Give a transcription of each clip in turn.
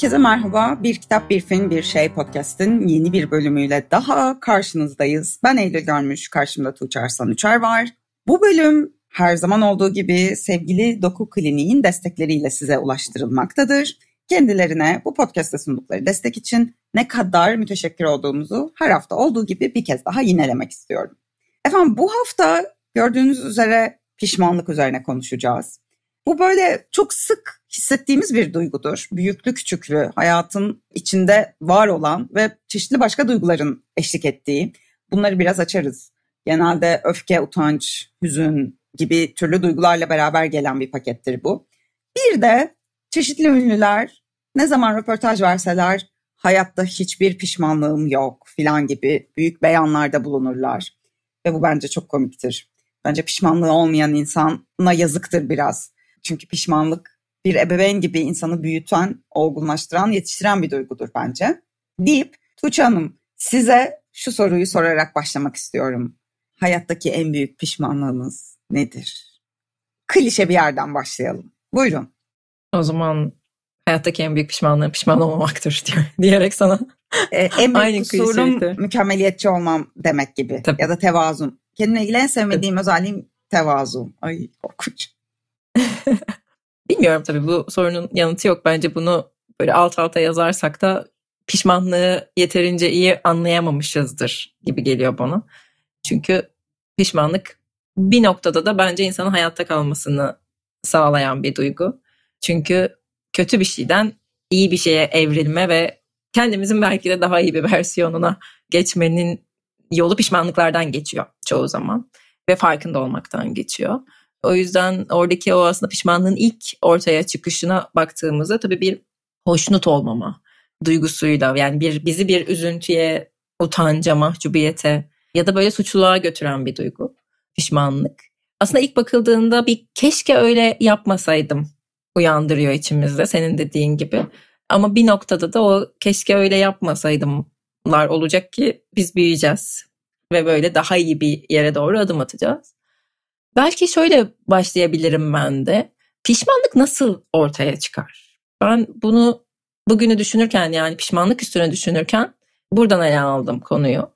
Herkese merhaba. Bir Kitap Bir Film Bir Şey podcast'in yeni bir bölümüyle daha karşınızdayız. Ben Eylül Görmüş, karşımda Tuğçe Arslan Üçer var. Bu bölüm her zaman olduğu gibi sevgili Doku Kliniğin destekleriyle size ulaştırılmaktadır. Kendilerine bu podcast'te sundukları destek için ne kadar müteşekkir olduğumuzu her hafta olduğu gibi bir kez daha yinelemek istiyorum. Efendim bu hafta gördüğünüz üzere pişmanlık üzerine konuşacağız. Bu böyle çok sık hissettiğimiz bir duygudur. Büyüklü küçüklü hayatın içinde var olan ve çeşitli başka duyguların eşlik ettiği. Bunları biraz açarız. Genelde öfke, utanç, hüzün gibi türlü duygularla beraber gelen bir pakettir bu. Bir de çeşitli ünlüler ne zaman röportaj verseler hayatta hiçbir pişmanlığım yok filan gibi büyük beyanlarda bulunurlar. Ve bu bence çok komiktir. Bence pişmanlığı olmayan insana yazıktır biraz. Çünkü pişmanlık bir ebeveyn gibi insanı büyüten, olgunlaştıran, yetiştiren bir duygudur bence. Deyip Tuğçe Hanım size şu soruyu sorarak başlamak istiyorum. Hayattaki en büyük pişmanlığınız nedir? Klişe bir yerden başlayalım. Buyurun. O zaman hayattaki en büyük pişmanlığım pişman olmamaktır diyor, diyerek sana. Ee, en büyük sorun mükemmeliyetçi olmam demek gibi Tabii. ya da tevazum. Kendimle ilgili en sevmediğim Tabii. özelliğim tevazu. Ay korkunç. Bilmiyorum tabii bu sorunun yanıtı yok. Bence bunu böyle alt alta yazarsak da pişmanlığı yeterince iyi anlayamamışızdır gibi geliyor bana. Çünkü pişmanlık bir noktada da bence insanın hayatta kalmasını sağlayan bir duygu. Çünkü kötü bir şeyden iyi bir şeye evrilme ve kendimizin belki de daha iyi bir versiyonuna geçmenin yolu pişmanlıklardan geçiyor çoğu zaman ve farkında olmaktan geçiyor. O yüzden oradaki o aslında pişmanlığın ilk ortaya çıkışına baktığımızda tabii bir hoşnut olmama duygusuyla yani bir bizi bir üzüntüye, utanca, mahcubiyete ya da böyle suçluluğa götüren bir duygu pişmanlık. Aslında ilk bakıldığında bir keşke öyle yapmasaydım uyandırıyor içimizde senin dediğin gibi. Ama bir noktada da o keşke öyle yapmasaydımlar olacak ki biz büyüyeceğiz ve böyle daha iyi bir yere doğru adım atacağız. Belki şöyle başlayabilirim ben de. Pişmanlık nasıl ortaya çıkar? Ben bunu bugünü düşünürken yani pişmanlık üstüne düşünürken buradan ele aldım konuyu.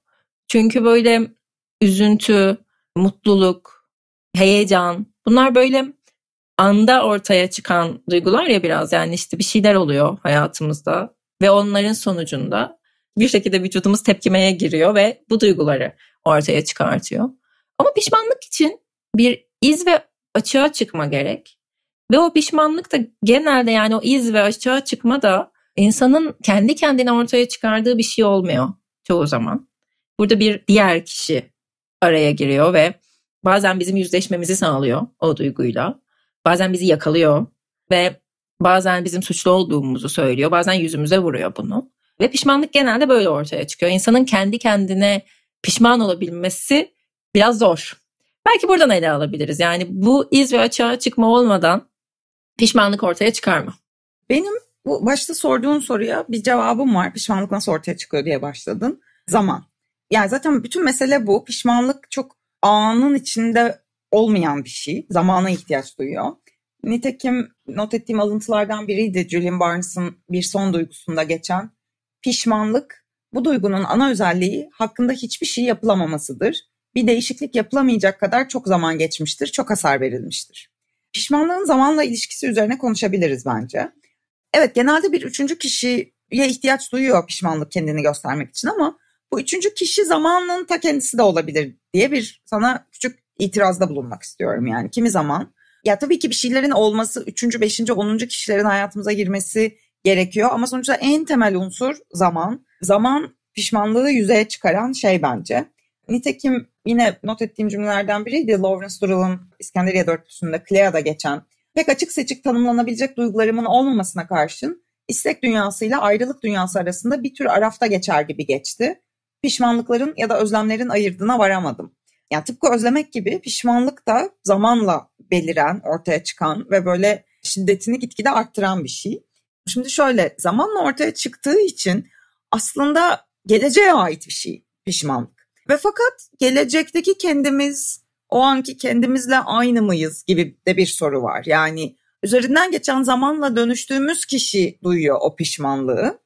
Çünkü böyle üzüntü, mutluluk, heyecan bunlar böyle anda ortaya çıkan duygular ya biraz yani işte bir şeyler oluyor hayatımızda ve onların sonucunda bir şekilde vücudumuz tepkimeye giriyor ve bu duyguları ortaya çıkartıyor. Ama pişmanlık için bir iz ve açığa çıkma gerek. Ve o pişmanlık da genelde yani o iz ve açığa çıkma da insanın kendi kendine ortaya çıkardığı bir şey olmuyor çoğu zaman. Burada bir diğer kişi araya giriyor ve bazen bizim yüzleşmemizi sağlıyor o duyguyla. Bazen bizi yakalıyor ve bazen bizim suçlu olduğumuzu söylüyor. Bazen yüzümüze vuruyor bunu. Ve pişmanlık genelde böyle ortaya çıkıyor. İnsanın kendi kendine pişman olabilmesi biraz zor. Belki buradan ele alabiliriz. Yani bu iz ve açığa çıkma olmadan pişmanlık ortaya çıkarma. Benim bu başta sorduğun soruya bir cevabım var. Pişmanlık nasıl ortaya çıkıyor diye başladın. Zaman. Yani zaten bütün mesele bu. Pişmanlık çok anın içinde olmayan bir şey. Zamana ihtiyaç duyuyor. Nitekim not ettiğim alıntılardan biriydi Julian Barnes'ın bir son duygusunda geçen. Pişmanlık bu duygunun ana özelliği hakkında hiçbir şey yapılamamasıdır bir değişiklik yapılamayacak kadar çok zaman geçmiştir, çok hasar verilmiştir. Pişmanlığın zamanla ilişkisi üzerine konuşabiliriz bence. Evet genelde bir üçüncü kişiye ihtiyaç duyuyor pişmanlık kendini göstermek için ama bu üçüncü kişi zamanın ta kendisi de olabilir diye bir sana küçük itirazda bulunmak istiyorum yani. Kimi zaman ya tabii ki bir şeylerin olması üçüncü, beşinci, onuncu kişilerin hayatımıza girmesi gerekiyor ama sonuçta en temel unsur zaman. Zaman pişmanlığı yüzeye çıkaran şey bence. Nitekim yine not ettiğim cümlelerden biriydi Lawrence Durrell'ın İskenderiye Dörtlüsü'nde Clea'da geçen. Pek açık seçik tanımlanabilecek duygularımın olmamasına karşın istek dünyasıyla ayrılık dünyası arasında bir tür arafta geçer gibi geçti. Pişmanlıkların ya da özlemlerin ayırdına varamadım. Yani tıpkı özlemek gibi pişmanlık da zamanla beliren, ortaya çıkan ve böyle şiddetini gitgide arttıran bir şey. Şimdi şöyle zamanla ortaya çıktığı için aslında geleceğe ait bir şey pişmanlık. Ve fakat gelecekteki kendimiz o anki kendimizle aynı mıyız gibi de bir soru var. Yani üzerinden geçen zamanla dönüştüğümüz kişi duyuyor o pişmanlığı.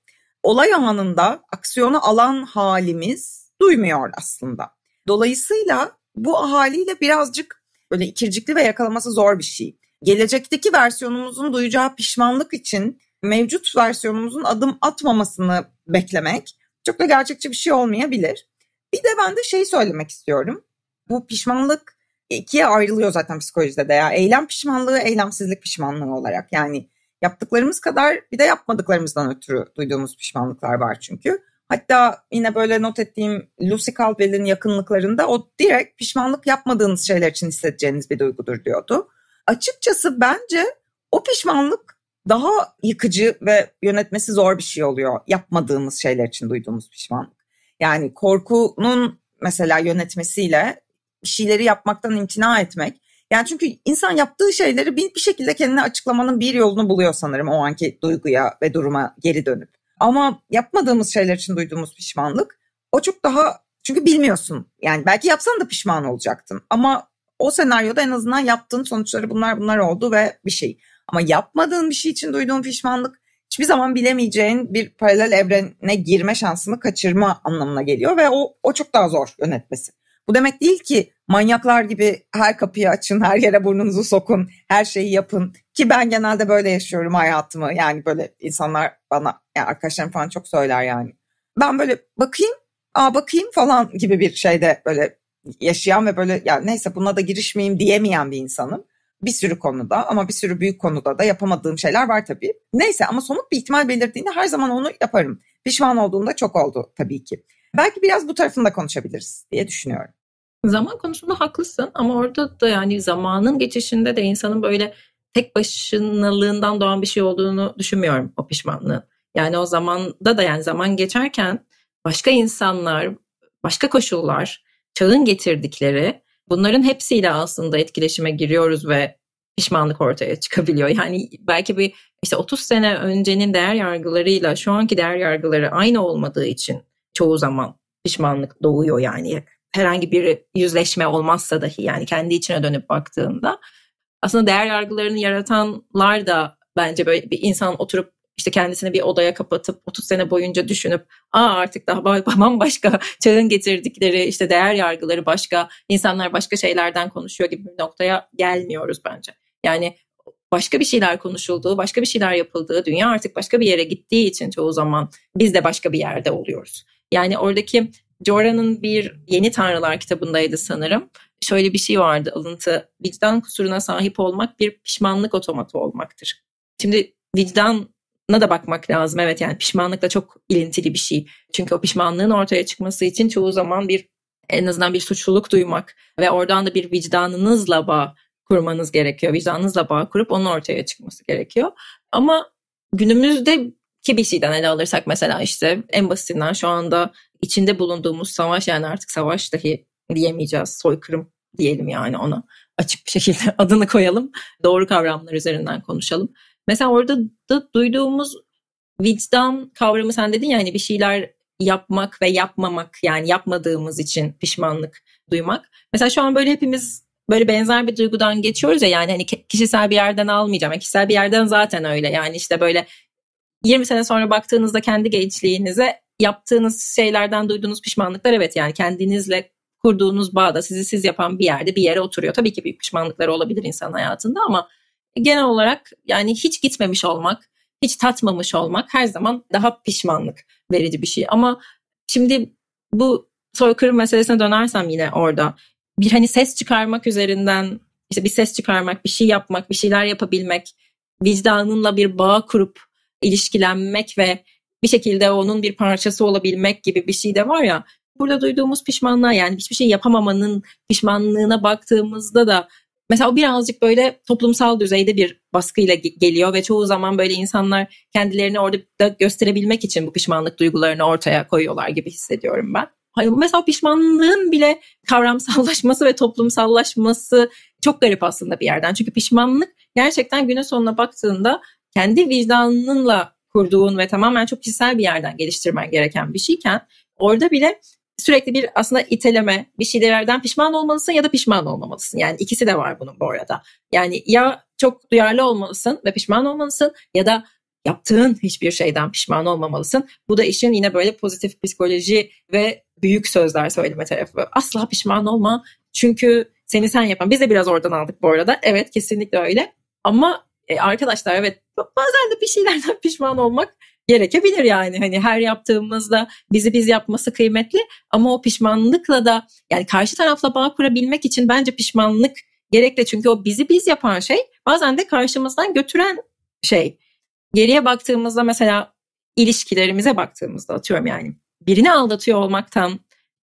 Olay anında aksiyonu alan halimiz duymuyor aslında. Dolayısıyla bu haliyle birazcık böyle ikircikli ve yakalaması zor bir şey. Gelecekteki versiyonumuzun duyacağı pişmanlık için mevcut versiyonumuzun adım atmamasını beklemek çok da gerçekçi bir şey olmayabilir. Bir de ben de şey söylemek istiyorum. Bu pişmanlık ikiye ayrılıyor zaten psikolojide de ya. Eylem pişmanlığı, eylemsizlik pişmanlığı olarak. Yani yaptıklarımız kadar bir de yapmadıklarımızdan ötürü duyduğumuz pişmanlıklar var çünkü. Hatta yine böyle not ettiğim Lucy Caldwell'in yakınlıklarında o direkt pişmanlık yapmadığınız şeyler için hissedeceğiniz bir duygudur diyordu. Açıkçası bence o pişmanlık daha yıkıcı ve yönetmesi zor bir şey oluyor yapmadığımız şeyler için duyduğumuz pişmanlık. Yani korkunun mesela yönetmesiyle bir şeyleri yapmaktan imtina etmek. Yani çünkü insan yaptığı şeyleri bir, bir şekilde kendine açıklamanın bir yolunu buluyor sanırım o anki duyguya ve duruma geri dönüp. Ama yapmadığımız şeyler için duyduğumuz pişmanlık o çok daha çünkü bilmiyorsun. Yani belki yapsan da pişman olacaktın. Ama o senaryoda en azından yaptığın sonuçları bunlar bunlar oldu ve bir şey. Ama yapmadığın bir şey için duyduğun pişmanlık hiçbir zaman bilemeyeceğin bir paralel evrene girme şansını kaçırma anlamına geliyor ve o, o çok daha zor yönetmesi. Bu demek değil ki manyaklar gibi her kapıyı açın, her yere burnunuzu sokun, her şeyi yapın. Ki ben genelde böyle yaşıyorum hayatımı. Yani böyle insanlar bana, yani arkadaşlarım falan çok söyler yani. Ben böyle bakayım, aa bakayım falan gibi bir şeyde böyle yaşayan ve böyle ya neyse buna da girişmeyeyim diyemeyen bir insanım. Bir sürü konuda ama bir sürü büyük konuda da yapamadığım şeyler var tabii. Neyse ama somut bir ihtimal belirdiğinde her zaman onu yaparım. Pişman olduğunda çok oldu tabii ki. Belki biraz bu tarafında konuşabiliriz diye düşünüyorum. Zaman konusunda haklısın ama orada da yani zamanın geçişinde de insanın böyle tek başınalığından doğan bir şey olduğunu düşünmüyorum o pişmanlığın. Yani o zamanda da yani zaman geçerken başka insanlar, başka koşullar, çağın getirdikleri Bunların hepsiyle aslında etkileşime giriyoruz ve pişmanlık ortaya çıkabiliyor. Yani belki bir işte 30 sene öncenin değer yargılarıyla şu anki değer yargıları aynı olmadığı için çoğu zaman pişmanlık doğuyor yani. Herhangi bir yüzleşme olmazsa dahi yani kendi içine dönüp baktığında aslında değer yargılarını yaratanlar da bence böyle bir insan oturup işte kendisini bir odaya kapatıp 30 sene boyunca düşünüp aa artık daha bambaşka çağın getirdikleri işte değer yargıları başka insanlar başka şeylerden konuşuyor gibi bir noktaya gelmiyoruz bence. Yani başka bir şeyler konuşulduğu, başka bir şeyler yapıldığı, dünya artık başka bir yere gittiği için çoğu zaman biz de başka bir yerde oluyoruz. Yani oradaki Jorah'ın bir Yeni Tanrılar kitabındaydı sanırım. Şöyle bir şey vardı alıntı. Vicdan kusuruna sahip olmak bir pişmanlık otomatı olmaktır. Şimdi vicdan na da bakmak lazım. Evet yani pişmanlık da çok ilintili bir şey. Çünkü o pişmanlığın ortaya çıkması için çoğu zaman bir en azından bir suçluluk duymak ve oradan da bir vicdanınızla bağ kurmanız gerekiyor. Vicdanınızla bağ kurup onun ortaya çıkması gerekiyor. Ama günümüzdeki bir şeyden ele alırsak mesela işte en basitinden şu anda içinde bulunduğumuz savaş yani artık savaş dahi diyemeyeceğiz. Soykırım diyelim yani ona. Açık bir şekilde adını koyalım. Doğru kavramlar üzerinden konuşalım. Mesela orada da duyduğumuz vicdan kavramı sen dedin ya hani bir şeyler yapmak ve yapmamak yani yapmadığımız için pişmanlık duymak. Mesela şu an böyle hepimiz böyle benzer bir duygudan geçiyoruz ya yani hani kişisel bir yerden almayacağım. Yani kişisel bir yerden zaten öyle yani işte böyle 20 sene sonra baktığınızda kendi gençliğinize yaptığınız şeylerden duyduğunuz pişmanlıklar evet yani kendinizle kurduğunuz bağda sizi siz yapan bir yerde bir yere oturuyor. Tabii ki büyük pişmanlıklar olabilir insan hayatında ama genel olarak yani hiç gitmemiş olmak, hiç tatmamış olmak her zaman daha pişmanlık verici bir şey. Ama şimdi bu soykırım meselesine dönersem yine orada bir hani ses çıkarmak üzerinden işte bir ses çıkarmak, bir şey yapmak, bir şeyler yapabilmek, vicdanınla bir bağ kurup ilişkilenmek ve bir şekilde onun bir parçası olabilmek gibi bir şey de var ya. Burada duyduğumuz pişmanlığa yani hiçbir şey yapamamanın pişmanlığına baktığımızda da Mesela o birazcık böyle toplumsal düzeyde bir baskıyla geliyor ve çoğu zaman böyle insanlar kendilerini orada da gösterebilmek için bu pişmanlık duygularını ortaya koyuyorlar gibi hissediyorum ben. Mesela pişmanlığın bile kavramsallaşması ve toplumsallaşması çok garip aslında bir yerden. Çünkü pişmanlık gerçekten güne sonuna baktığında kendi vicdanınla kurduğun ve tamamen çok kişisel bir yerden geliştirmen gereken bir şeyken orada bile sürekli bir aslında iteleme, bir şeylerden pişman olmalısın ya da pişman olmamalısın. Yani ikisi de var bunun bu arada. Yani ya çok duyarlı olmalısın ve pişman olmalısın ya da yaptığın hiçbir şeyden pişman olmamalısın. Bu da işin yine böyle pozitif psikoloji ve büyük sözler söyleme tarafı. Asla pişman olma çünkü seni sen yapan. Biz de biraz oradan aldık bu arada. Evet kesinlikle öyle. Ama e, arkadaşlar evet bazen de bir şeylerden pişman olmak gerekebilir yani. Hani her yaptığımızda bizi biz yapması kıymetli ama o pişmanlıkla da yani karşı tarafla bağ kurabilmek için bence pişmanlık gerekli. Çünkü o bizi biz yapan şey bazen de karşımızdan götüren şey. Geriye baktığımızda mesela ilişkilerimize baktığımızda atıyorum yani birini aldatıyor olmaktan,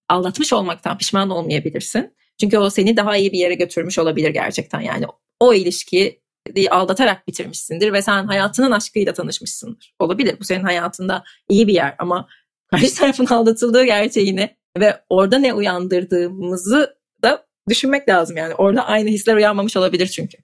aldatmış olmaktan pişman olmayabilirsin. Çünkü o seni daha iyi bir yere götürmüş olabilir gerçekten yani. O ilişki aldatarak bitirmişsindir ve sen hayatının aşkıyla tanışmışsındır. Olabilir bu senin hayatında iyi bir yer ama karşı tarafın aldatıldığı gerçeğini ve orada ne uyandırdığımızı da düşünmek lazım yani. Orada aynı hisler uyanmamış olabilir çünkü.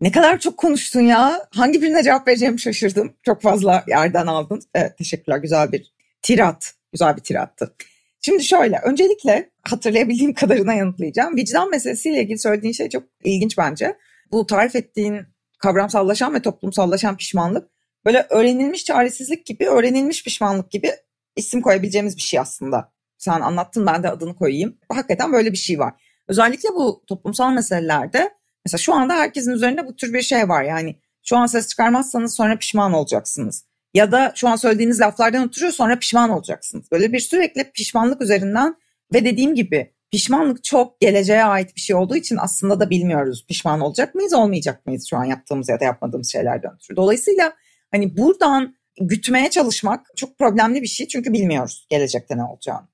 Ne kadar çok konuştun ya. Hangi birine cevap vereceğimi şaşırdım. Çok fazla yerden aldın. Evet, teşekkürler. Güzel bir tirat. Güzel bir tirattı. Şimdi şöyle. Öncelikle hatırlayabildiğim kadarına yanıtlayacağım. Vicdan meselesiyle ilgili söylediğin şey çok ilginç bence. Bu tarif ettiğin kavramsallaşan ve toplumsallaşan pişmanlık. Böyle öğrenilmiş çaresizlik gibi, öğrenilmiş pişmanlık gibi isim koyabileceğimiz bir şey aslında. Sen anlattın ben de adını koyayım. Hakikaten böyle bir şey var. Özellikle bu toplumsal meselelerde mesela şu anda herkesin üzerinde bu tür bir şey var. Yani şu an ses çıkarmazsanız sonra pişman olacaksınız. Ya da şu an söylediğiniz laflardan oturuyor sonra pişman olacaksınız. Böyle bir sürekli pişmanlık üzerinden ve dediğim gibi Pişmanlık çok geleceğe ait bir şey olduğu için aslında da bilmiyoruz pişman olacak mıyız olmayacak mıyız şu an yaptığımız ya da yapmadığımız şeylerden ötürü. Dolayısıyla hani buradan gütmeye çalışmak çok problemli bir şey çünkü bilmiyoruz gelecekte ne olacağını.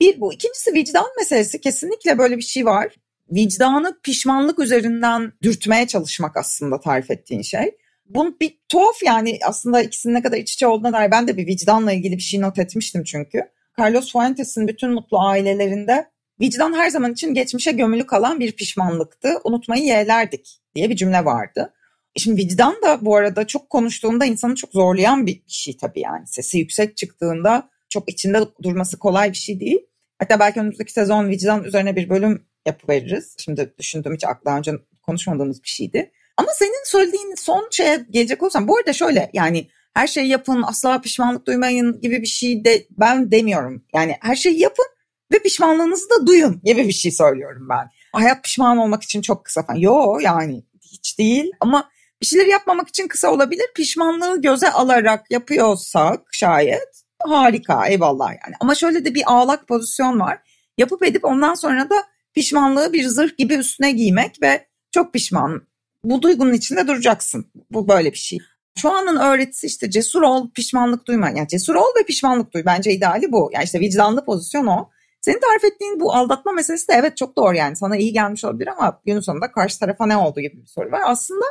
Bir bu. ikincisi vicdan meselesi kesinlikle böyle bir şey var. Vicdanı pişmanlık üzerinden dürtmeye çalışmak aslında tarif ettiğin şey. Bu bir tuhaf yani aslında ikisinin ne kadar iç içe olduğuna dair ben de bir vicdanla ilgili bir şey not etmiştim çünkü. Carlos Fuentes'in bütün mutlu ailelerinde Vicdan her zaman için geçmişe gömülü kalan bir pişmanlıktı. Unutmayı yeğlerdik diye bir cümle vardı. Şimdi vicdan da bu arada çok konuştuğunda insanı çok zorlayan bir şey tabii yani. Sesi yüksek çıktığında çok içinde durması kolay bir şey değil. Hatta belki önümüzdeki sezon vicdan üzerine bir bölüm yapıveririz. Şimdi düşündüğüm hiç daha önce konuşmadığımız bir şeydi. Ama senin söylediğin son şeye gelecek olursam bu arada şöyle yani her şeyi yapın asla pişmanlık duymayın gibi bir şey de ben demiyorum. Yani her şeyi yapın ve pişmanlığınızı da duyun gibi bir şey söylüyorum ben. Hayat pişman olmak için çok kısa falan. Yo yani hiç değil ama bir şeyleri yapmamak için kısa olabilir. Pişmanlığı göze alarak yapıyorsak şayet harika eyvallah yani. Ama şöyle de bir ağlak pozisyon var. Yapıp edip ondan sonra da pişmanlığı bir zırh gibi üstüne giymek ve çok pişman. Bu duygunun içinde duracaksın. Bu böyle bir şey. Şu anın öğretisi işte cesur ol, pişmanlık duyma. Yani cesur ol ve pişmanlık duy. Bence ideali bu. Yani işte vicdanlı pozisyon o. Senin tarif ettiğin bu aldatma meselesi de evet çok doğru yani sana iyi gelmiş olabilir ama günün sonunda karşı tarafa ne oldu gibi bir soru var. Aslında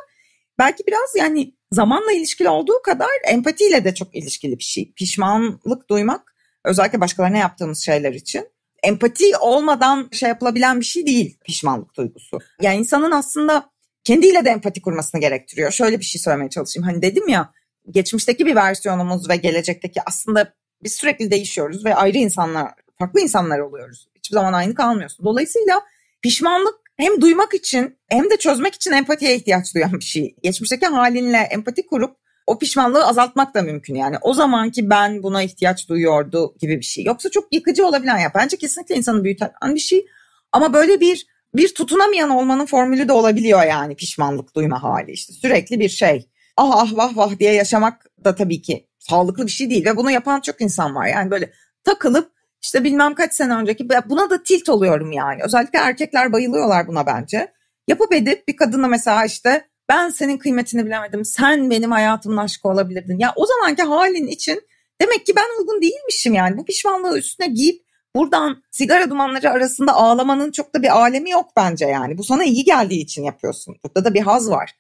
belki biraz yani zamanla ilişkili olduğu kadar empatiyle de çok ilişkili bir şey. Pişmanlık duymak özellikle başkalarına yaptığımız şeyler için empati olmadan şey yapılabilen bir şey değil pişmanlık duygusu. Yani insanın aslında kendiyle de empati kurmasını gerektiriyor. Şöyle bir şey söylemeye çalışayım. Hani dedim ya geçmişteki bir versiyonumuz ve gelecekteki aslında biz sürekli değişiyoruz ve ayrı insanlar farklı insanlar oluyoruz. Hiçbir zaman aynı kalmıyorsun. Dolayısıyla pişmanlık hem duymak için hem de çözmek için empatiye ihtiyaç duyan bir şey. Geçmişteki halinle empati kurup o pişmanlığı azaltmak da mümkün yani. O zamanki ben buna ihtiyaç duyuyordu gibi bir şey. Yoksa çok yıkıcı olabilen ya. Bence kesinlikle insanı büyüten bir şey. Ama böyle bir bir tutunamayan olmanın formülü de olabiliyor yani pişmanlık duyma hali işte. Sürekli bir şey. Ah ah vah vah diye yaşamak da tabii ki sağlıklı bir şey değil ve bunu yapan çok insan var. Yani böyle takılıp işte bilmem kaç sene önceki buna da tilt oluyorum yani. Özellikle erkekler bayılıyorlar buna bence. Yapıp edip bir kadınla mesela işte ben senin kıymetini bilemedim. Sen benim hayatımın aşkı olabilirdin. Ya o zamanki halin için demek ki ben uygun değilmişim yani. Bu pişmanlığı üstüne giyip buradan sigara dumanları arasında ağlamanın çok da bir alemi yok bence yani. Bu sana iyi geldiği için yapıyorsun. Burada da bir haz var.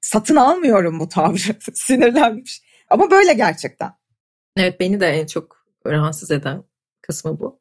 Satın almıyorum bu tavrı. Sinirlenmiş. Ama böyle gerçekten. Evet beni de en çok rahatsız eden kısmı bu.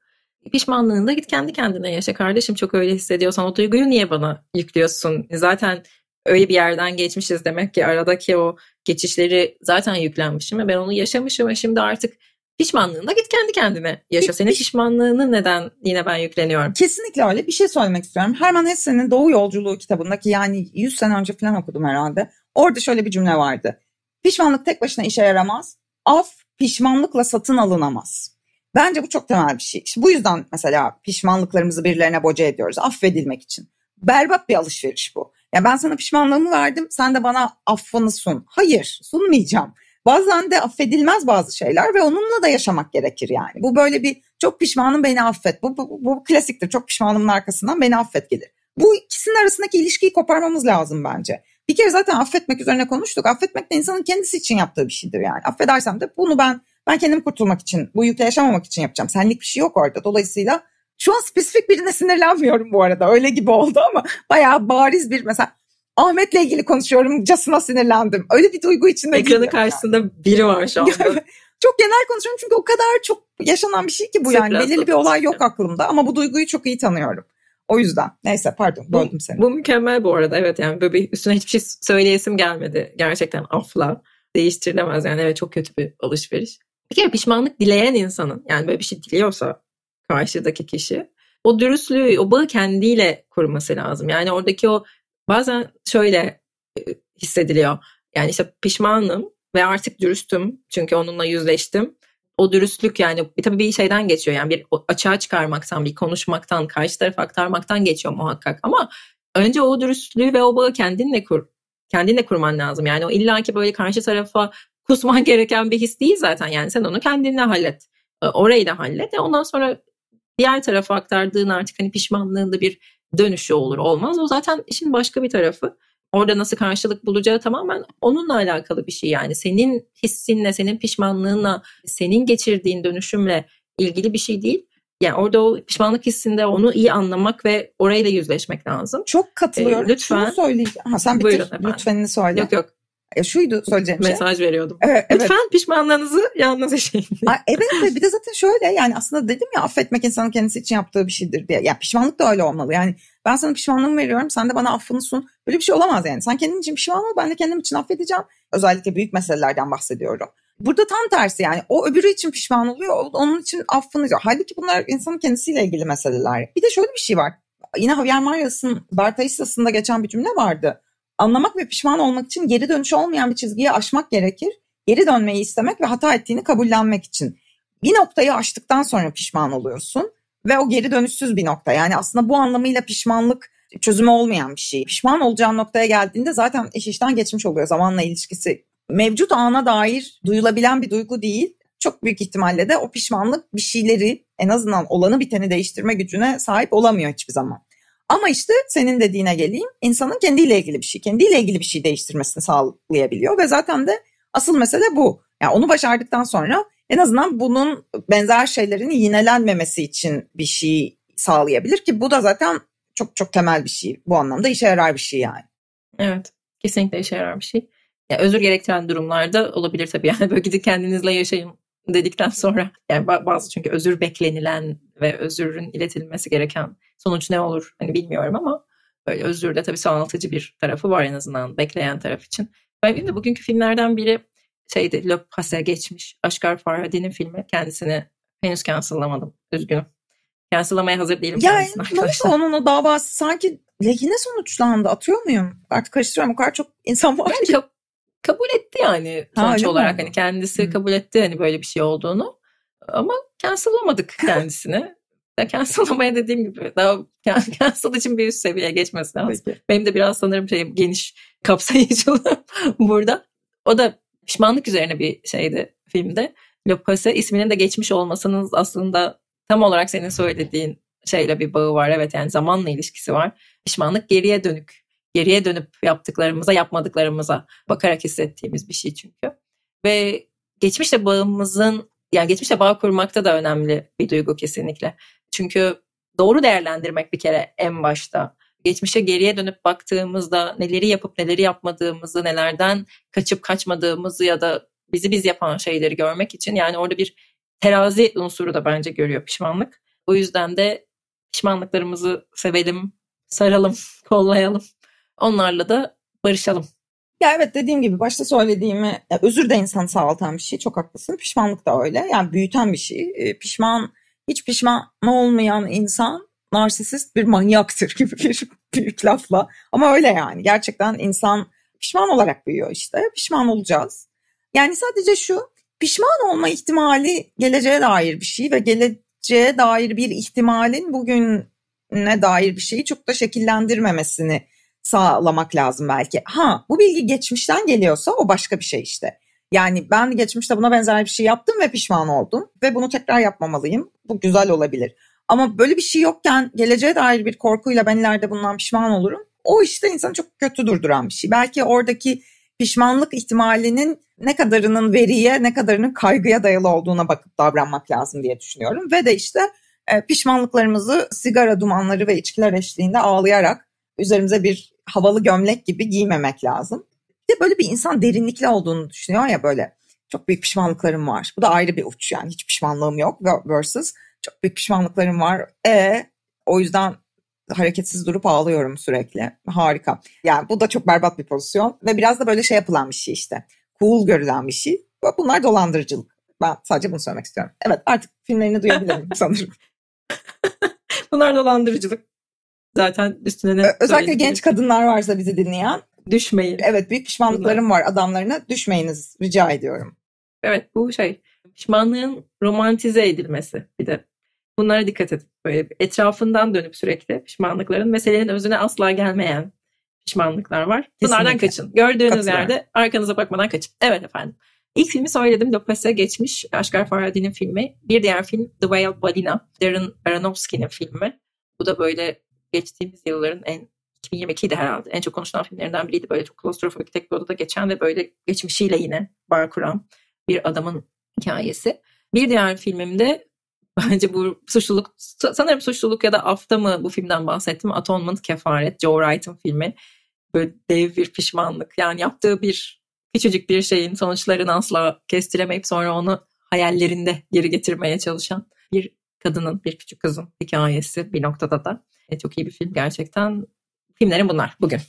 Pişmanlığında git kendi kendine yaşa kardeşim çok öyle hissediyorsan o duyguyu niye bana yüklüyorsun? E, zaten öyle bir yerden geçmişiz demek ki aradaki o geçişleri zaten yüklenmişim ve ben onu yaşamışım ve şimdi artık pişmanlığında git kendi kendine yaşa. Senin pişmanlığını neden yine ben yükleniyorum? Kesinlikle öyle bir şey söylemek istiyorum. Herman Hesse'nin Doğu Yolculuğu kitabındaki yani 100 sene önce falan okudum herhalde. Orada şöyle bir cümle vardı. Pişmanlık tek başına işe yaramaz. Af pişmanlıkla satın alınamaz. Bence bu çok temel bir şey. İşte bu yüzden mesela pişmanlıklarımızı birilerine boca ediyoruz affedilmek için. Berbat bir alışveriş bu. Ya ben sana pişmanlığımı verdim sen de bana affını sun. Hayır sunmayacağım. Bazen de affedilmez bazı şeyler ve onunla da yaşamak gerekir yani. Bu böyle bir çok pişmanım beni affet. Bu, bu, bu, bu klasiktir çok pişmanımın arkasından beni affet gelir. Bu ikisinin arasındaki ilişkiyi koparmamız lazım bence. Bir kere zaten affetmek üzerine konuştuk. Affetmek de insanın kendisi için yaptığı bir şeydir yani. Affedersem de bunu ben ben kendimi kurtulmak için, bu yükle yaşamamak için yapacağım. Senlik bir şey yok orada. Dolayısıyla şu an spesifik birine sinirlenmiyorum bu arada. Öyle gibi oldu ama bayağı bariz bir mesela Ahmet'le ilgili konuşuyorum. Casına sinirlendim. Öyle bir duygu içinde. Ekranı karşısında yani. biri var şu anda. çok genel konuşuyorum çünkü o kadar çok yaşanan bir şey ki bu Sık yani. Belirli bir olay yok şey. aklımda ama bu duyguyu çok iyi tanıyorum. O yüzden. Neyse pardon böldüm seni. Bu mükemmel bu arada evet yani böyle bir üstüne hiçbir şey söyleyesim gelmedi. Gerçekten afla değiştirilemez yani evet çok kötü bir alışveriş. Bir kere pişmanlık dileyen insanın yani böyle bir şey diliyorsa karşıdaki kişi o dürüstlüğü, o bağı kendiyle kurması lazım. Yani oradaki o bazen şöyle e, hissediliyor. Yani işte pişmanım ve artık dürüstüm çünkü onunla yüzleştim. O dürüstlük yani e, tabii bir şeyden geçiyor yani bir açığa çıkarmaktan, bir konuşmaktan, karşı tarafa aktarmaktan geçiyor muhakkak. Ama önce o dürüstlüğü ve o bağı kendinle kur. Kendinle kurman lazım. Yani o illaki böyle karşı tarafa kusman gereken bir his değil zaten. Yani sen onu kendinle hallet. E, Orayı da hallet. E, ondan sonra diğer tarafa aktardığın artık hani pişmanlığında bir dönüşü olur olmaz. O zaten işin başka bir tarafı. Orada nasıl karşılık bulacağı tamamen onunla alakalı bir şey yani. Senin hissinle, senin pişmanlığınla, senin geçirdiğin dönüşümle ilgili bir şey değil. Yani orada o pişmanlık hissinde onu iyi anlamak ve orayla yüzleşmek lazım. Çok katılıyorum. Ee, lütfen. Şunu söyleyeceğim. Ha, sen bitir. Buyurun Lütfenini söyle. Yok yok. E, şuydu söyleyeceğim şey. Mesaj şey. veriyordum. Evet, evet. pişmanlığınızı yalnız yaşayın. evet bir de zaten şöyle yani aslında dedim ya affetmek insanın kendisi için yaptığı bir şeydir diye. Ya pişmanlık da öyle olmalı yani. Ben sana pişmanlığımı veriyorum sen de bana affını sun. Böyle bir şey olamaz yani. Sen kendin için pişman ol ben de kendim için affedeceğim. Özellikle büyük meselelerden bahsediyorum. Burada tam tersi yani o öbürü için pişman oluyor onun için affını diyor. Halbuki bunlar insanın kendisiyle ilgili meseleler. Bir de şöyle bir şey var. Yine Javier Marias'ın Bartaista'sında geçen bir cümle vardı anlamak ve pişman olmak için geri dönüş olmayan bir çizgiyi aşmak gerekir. Geri dönmeyi istemek ve hata ettiğini kabullenmek için. Bir noktayı aştıktan sonra pişman oluyorsun ve o geri dönüşsüz bir nokta. Yani aslında bu anlamıyla pişmanlık çözümü olmayan bir şey. Pişman olacağın noktaya geldiğinde zaten iş işten geçmiş oluyor zamanla ilişkisi. Mevcut ana dair duyulabilen bir duygu değil. Çok büyük ihtimalle de o pişmanlık bir şeyleri en azından olanı biteni değiştirme gücüne sahip olamıyor hiçbir zaman. Ama işte senin dediğine geleyim. insanın kendiyle ilgili bir şey, kendiyle ilgili bir şey değiştirmesini sağlayabiliyor ve zaten de asıl mesele bu. Yani onu başardıktan sonra en azından bunun benzer şeylerin yinelenmemesi için bir şey sağlayabilir ki bu da zaten çok çok temel bir şey. Bu anlamda işe yarar bir şey yani. Evet. Kesinlikle işe yarar bir şey. Yani özür gerektiren durumlarda olabilir tabii. Yani böyle gidip kendinizle yaşayın dedikten sonra yani bazı çünkü özür beklenilen ve özürün iletilmesi gereken sonuç ne olur hani bilmiyorum ama böyle özürde tabii sonaltıcı bir tarafı var en azından bekleyen taraf için. ben de bugünkü filmlerden biri şeydi Le Passé geçmiş Aşkar Farhadi'nin filmi kendisini henüz cancel'lamadım üzgünüm. Cancel'lamaya hazır değilim ya, kendisini arkadaşlar. onun o davası sanki lehine sonuçlandı atıyor muyum? Artık karıştırıyorum o kadar çok insan var yani Çok kabul etti yani sonuç ha, olarak mi? hani kendisi Hı. kabul etti hani böyle bir şey olduğunu. Ama cancel'lamadık kendisini. ya cancel'lamaya dediğim gibi daha cancel için bir üst seviyeye geçmesi lazım. Peki. Benim de biraz sanırım şeyim geniş kapsayıcılığım burada. O da pişmanlık üzerine bir şeydi filmde. Lopez'e isminin de geçmiş olmasının aslında tam olarak senin söylediğin şeyle bir bağı var. Evet yani zamanla ilişkisi var. Pişmanlık geriye dönük Geriye dönüp yaptıklarımıza, yapmadıklarımıza bakarak hissettiğimiz bir şey çünkü. Ve geçmişle bağımızın, yani geçmişle bağ kurmakta da önemli bir duygu kesinlikle. Çünkü doğru değerlendirmek bir kere en başta. Geçmişe geriye dönüp baktığımızda neleri yapıp neleri yapmadığımızı, nelerden kaçıp kaçmadığımızı ya da bizi biz yapan şeyleri görmek için yani orada bir terazi unsuru da bence görüyor pişmanlık. O yüzden de pişmanlıklarımızı sevelim, saralım, kollayalım. Onlarla da barışalım. Ya evet dediğim gibi başta söylediğimi ya özür de insan sağlatan bir şey çok haklısın. Pişmanlık da öyle yani büyüten bir şey. Ee, pişman hiç pişman olmayan insan narsist bir manyaktır gibi bir büyük lafla. Ama öyle yani gerçekten insan pişman olarak büyüyor işte pişman olacağız. Yani sadece şu pişman olma ihtimali geleceğe dair bir şey ve geleceğe dair bir ihtimalin bugün ne dair bir şeyi çok da şekillendirmemesini sağlamak lazım belki. Ha bu bilgi geçmişten geliyorsa o başka bir şey işte. Yani ben geçmişte buna benzer bir şey yaptım ve pişman oldum ve bunu tekrar yapmamalıyım. Bu güzel olabilir. Ama böyle bir şey yokken geleceğe dair bir korkuyla ben ileride bundan pişman olurum. O işte insanı çok kötü durduran bir şey. Belki oradaki pişmanlık ihtimalinin ne kadarının veriye ne kadarının kaygıya dayalı olduğuna bakıp davranmak lazım diye düşünüyorum. Ve de işte e, pişmanlıklarımızı sigara dumanları ve içkiler eşliğinde ağlayarak üzerimize bir havalı gömlek gibi giymemek lazım. Bir de böyle bir insan derinlikli olduğunu düşünüyor ya böyle çok büyük pişmanlıklarım var. Bu da ayrı bir uç yani hiç pişmanlığım yok versus çok büyük pişmanlıklarım var. E o yüzden hareketsiz durup ağlıyorum sürekli. Harika. Yani bu da çok berbat bir pozisyon ve biraz da böyle şey yapılan bir şey işte. Cool görülen bir şey. Bunlar dolandırıcılık. Ben sadece bunu söylemek istiyorum. Evet artık filmlerini duyabilirim sanırım. Bunlar dolandırıcılık. Zaten üstüne ne Özellikle genç kadınlar varsa bizi dinleyen. Düşmeyin. Evet büyük pişmanlıklarım var adamlarına düşmeyiniz rica ediyorum. Evet bu şey pişmanlığın romantize edilmesi bir de. Bunlara dikkat edin. Böyle etrafından dönüp sürekli pişmanlıkların meselenin özüne asla gelmeyen pişmanlıklar var. Bunlardan Kesinlikle. kaçın. Gördüğünüz yerde arkanıza bakmadan kaçın. Evet efendim. İlk filmi söyledim. Lopez'e geçmiş. Ashgar Farhadi'nin filmi. Bir diğer film The Whale Balina. Darren Aronofsky'nin filmi. Bu da böyle geçtiğimiz yılların en 2022'ydi herhalde. En çok konuşulan filmlerinden biriydi. Böyle çok klostrofobik tek bir odada geçen ve böyle geçmişiyle yine bar kuran bir adamın hikayesi. Bir diğer filmimde bence bu suçluluk, sanırım suçluluk ya da afta mı bu filmden bahsettim. Atonement Kefaret, Joe Wright'ın filmi. Böyle dev bir pişmanlık. Yani yaptığı bir küçücük bir şeyin sonuçlarını asla kestiremeyip sonra onu hayallerinde geri getirmeye çalışan bir kadının, bir küçük kızın hikayesi bir noktada da. E, çok iyi bir film gerçekten. Filmlerim bunlar bugün.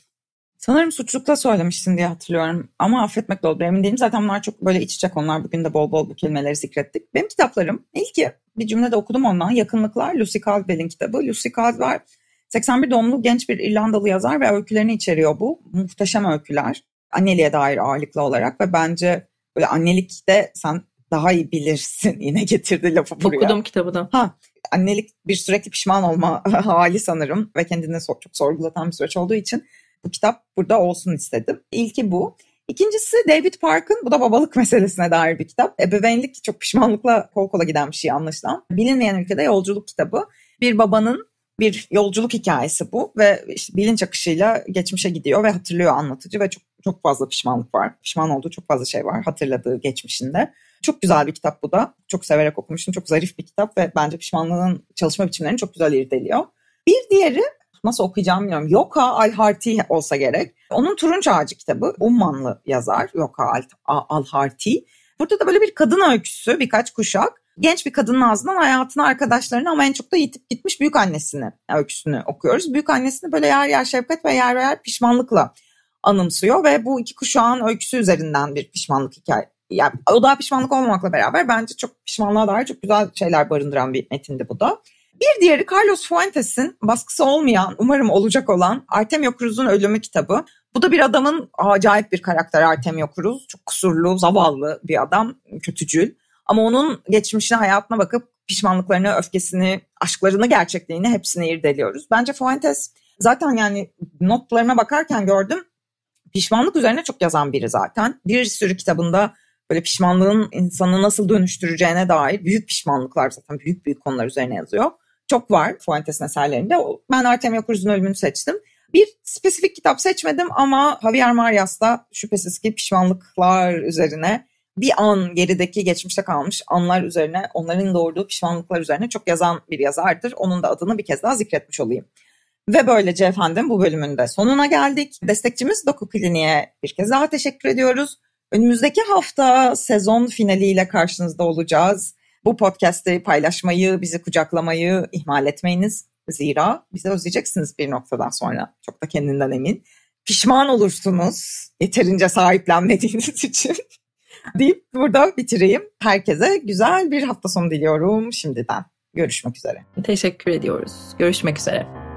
Sanırım suçlukta söylemişsin diye hatırlıyorum. Ama affetmek dolu emin değilim. Zaten bunlar çok böyle iç içe konular. Bugün de bol bol bu kelimeleri zikrettik. Benim kitaplarım ilki bir cümlede okudum ondan. Yakınlıklar Lucy Caldwell'in kitabı. Lucy Caldwell 81 doğumlu genç bir İrlandalı yazar ve öykülerini içeriyor bu. Muhteşem öyküler. Anneliğe dair ağırlıklı olarak ve bence böyle annelikte sen daha iyi bilirsin. Yine getirdi lafı buraya. Okudum kitabı da. Ha, annelik bir sürekli pişman olma hali sanırım ve kendini çok sorgulatan bir süreç olduğu için bu kitap burada olsun istedim. İlki bu. İkincisi David Park'ın, bu da babalık meselesine dair bir kitap. Ebeveynlik çok pişmanlıkla kol kola giden bir şey anlaşılan. Bilinmeyen ülkede yolculuk kitabı. Bir babanın bir yolculuk hikayesi bu ve işte bilinç akışıyla geçmişe gidiyor ve hatırlıyor anlatıcı ve çok çok fazla pişmanlık var. Pişman olduğu çok fazla şey var hatırladığı geçmişinde. Çok güzel bir kitap bu da. Çok severek okumuştum. Çok zarif bir kitap ve bence pişmanlığın çalışma biçimlerini çok güzel irdeliyor. Bir diğeri nasıl okuyacağım bilmiyorum. Yoka Alharti olsa gerek. Onun Turunç Ağacı kitabı. Ummanlı yazar Yoka Alharti. Burada da böyle bir kadın öyküsü birkaç kuşak. Genç bir kadının ağzından hayatını arkadaşlarını ama en çok da yitip gitmiş büyük annesini öyküsünü okuyoruz. Büyük annesini böyle yer yer şefkat ve yer yer pişmanlıkla anımsıyor ve bu iki kuşağın öyküsü üzerinden bir pişmanlık hikaye, yani o da pişmanlık olmamakla beraber bence çok pişmanlığa dair çok güzel şeyler barındıran bir metindi bu da. Bir diğeri Carlos Fuentes'in baskısı olmayan, umarım olacak olan Artemio Cruz'un ölümü kitabı. Bu da bir adamın acayip bir karakter Artemio Cruz. Çok kusurlu, zavallı bir adam, kötücül. Ama onun geçmişine, hayatına bakıp pişmanlıklarını, öfkesini, aşklarını, gerçekliğini hepsini irdeliyoruz. Bence Fuentes zaten yani notlarına bakarken gördüm pişmanlık üzerine çok yazan biri zaten. Bir sürü kitabında böyle pişmanlığın insanı nasıl dönüştüreceğine dair büyük pişmanlıklar zaten büyük büyük konular üzerine yazıyor. Çok var Fuentes'in eserlerinde. Ben Artemio Cruz'un ölümünü seçtim. Bir spesifik kitap seçmedim ama Javier Marias da şüphesiz ki pişmanlıklar üzerine bir an gerideki geçmişte kalmış anlar üzerine onların doğurduğu pişmanlıklar üzerine çok yazan bir yazardır. Onun da adını bir kez daha zikretmiş olayım. Ve böylece efendim bu bölümün de sonuna geldik. Destekçimiz Doku Kliniğe bir kez daha teşekkür ediyoruz. Önümüzdeki hafta sezon finaliyle karşınızda olacağız. Bu podcast'i paylaşmayı, bizi kucaklamayı ihmal etmeyiniz. Zira bizi özleyeceksiniz bir noktadan sonra. Çok da kendinden emin. Pişman olursunuz yeterince sahiplenmediğiniz için. deyip burada bitireyim. Herkese güzel bir hafta sonu diliyorum şimdiden. Görüşmek üzere. Teşekkür ediyoruz. Görüşmek üzere.